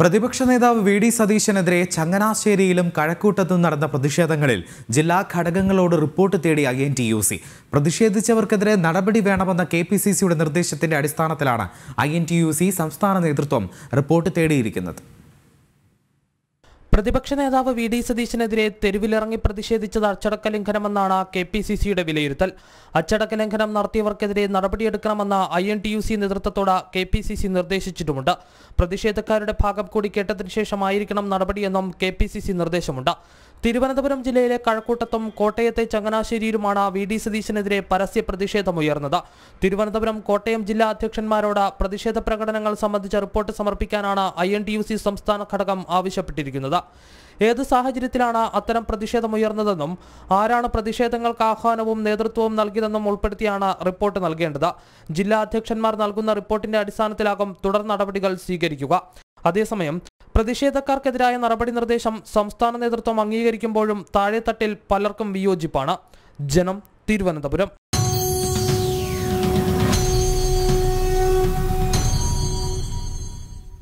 പ്രതിപക്ഷ നേതാവ് V D സതീശനെതിരെ ചങ്ങനാശ്ശേരിയിലും കഴക്കൂട്ടത്തും നടന്ന പ്രതിഷേധങ്ങളിൽ ജില്ലാ ഘടകങ്ങളോട് റിപ്പോർട്ട് തേടി I N T U C പ്രതിഷേധിച്ചവർക്കെതിരെ നടപടി വേണമെന്ന കെ പി സി സിയുടെ നിർദ്ദേശത്തിന്റെ അടിസ്ഥാനത്തിലാണ് ഐ എൻ ടി യു സി സംസ്ഥാന നേതൃത്വം റിപ്പോർട്ട് തേടിയിരിക്കുന്നത് പ്രതിപക്ഷ നേതാവ് വി ഡി സതീശനെതിരെ തെരുവിലിറങ്ങി പ്രതിഷേധിച്ചത് അച്ചടക്ക ലംഘനമെന്നാണ് കെ പി സി സിയുടെ വിലയിരുത്തൽ അച്ചടക്ക ലംഘനം നടത്തിയവർക്കെതിരെ നടപടിയെടുക്കണമെന്ന I N T U C നേതൃത്വത്തോട് കെ പി സി സി നിർദ്ദേശിച്ചിട്ടുമുണ്ട് പ്രതിഷേധക്കാരുടെ ഭാഗം കൂടി കേട്ടതിനു ശേഷമായിരിക്കണം നടപടിയെന്നും കെ പി സി സി നിർദ്ദേശമുണ്ട് തിരുവനന്തപുരം ജില്ലയിലെ കഴക്കൂട്ടത്തും കോട്ടയത്തെ ചങ്ങനാശ്ശേരിയിലുമാണ് വി ഡി സതീശനെതിരെ പരസ്യ പ്രതിഷേധമുയർന്നത് തിരുവനന്തപുരം കോട്ടയം ജില്ലാ അധ്യക്ഷന്മാരോട് പ്രതിഷേധ പ്രകടനങ്ങൾ സംബന്ധിച്ച റിപ്പോർട്ട് സമർപ്പിക്കാനാണ് ഐ സംസ്ഥാന ഘടകം ആവശ്യപ്പെട്ടിരിക്കുന്നത് ഏത് സാഹചര്യത്തിലാണ് അത്തരം പ്രതിഷേധമുയർന്നതെന്നും ആരാണ് പ്രതിഷേധങ്ങൾക്ക് ആഹ്വാനവും നേതൃത്വവും നൽകിയതെന്നും ഉൾപ്പെടുത്തിയാണ് റിപ്പോർട്ട് നൽകേണ്ടത് ജില്ലാ അധ്യക്ഷന്മാർ നൽകുന്ന റിപ്പോർട്ടിന്റെ അടിസ്ഥാനത്തിലാകും തുടർ നടപടികൾ സ്വീകരിക്കുക അതേസമയം പ്രതിഷേധക്കാർക്കെതിരായ നടപടി നിർദ്ദേശം സംസ്ഥാന നേതൃത്വം അംഗീകരിക്കുമ്പോഴും താഴെത്തട്ടിൽ പലർക്കും വിയോജിപ്പാണ് ജനം തിരുവനന്തപുരം